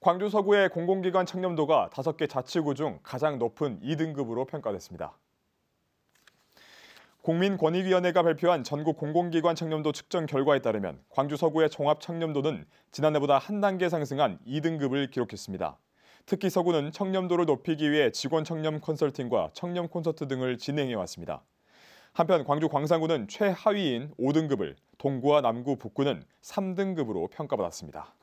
광주 서구의 공공기관 청렴도가 5개 자치구 중 가장 높은 2등급으로 평가됐습니다. 국민권익위원회가 발표한 전국 공공기관 청렴도 측정 결과에 따르면 광주 서구의 종합 청렴도는 지난해보다 한 단계 상승한 2등급을 기록했습니다. 특히 서구는 청렴도를 높이기 위해 직원 청렴 컨설팅과 청렴 콘서트 등을 진행해 왔습니다. 한편 광주 광산구는 최하위인 5등급을, 동구와 남구, 북구는 3등급으로 평가받았습니다.